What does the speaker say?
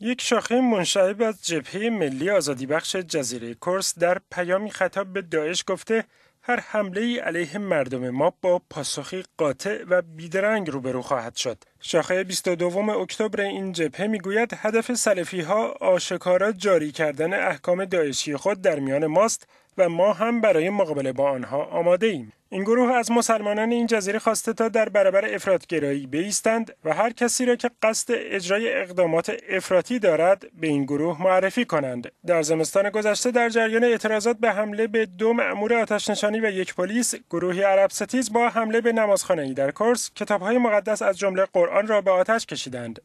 یک شاخه منشعب از جبهه ملی آزادی بخش جزیره کرس در پیامی خطاب به داعش گفته هر حمله علیه مردم ما با پاسخی قاطع و بیدرنگ روبرو خواهد شد. شاخه 22 اکتبر این جبهه میگوید هدف سلفی ها آشکارا جاری کردن احکام داعشی خود در میان ماست و ما هم برای مقابله با آنها آماده ایم. این گروه از مسلمانان این جزیره خواسته تا در برابر افرادگرایی بیستند و هر کسی را که قصد اجرای اقدامات افراطی دارد به این گروه معرفی کنند. در زمستان گذشته در جریان اعتراضات به حمله به دو مأمور آتش و یک پلیس گروهی عرب ستیز با حمله به نمازخانه ای در کرس کتابهای مقدس از جمله قرآن را به آتش کشیدند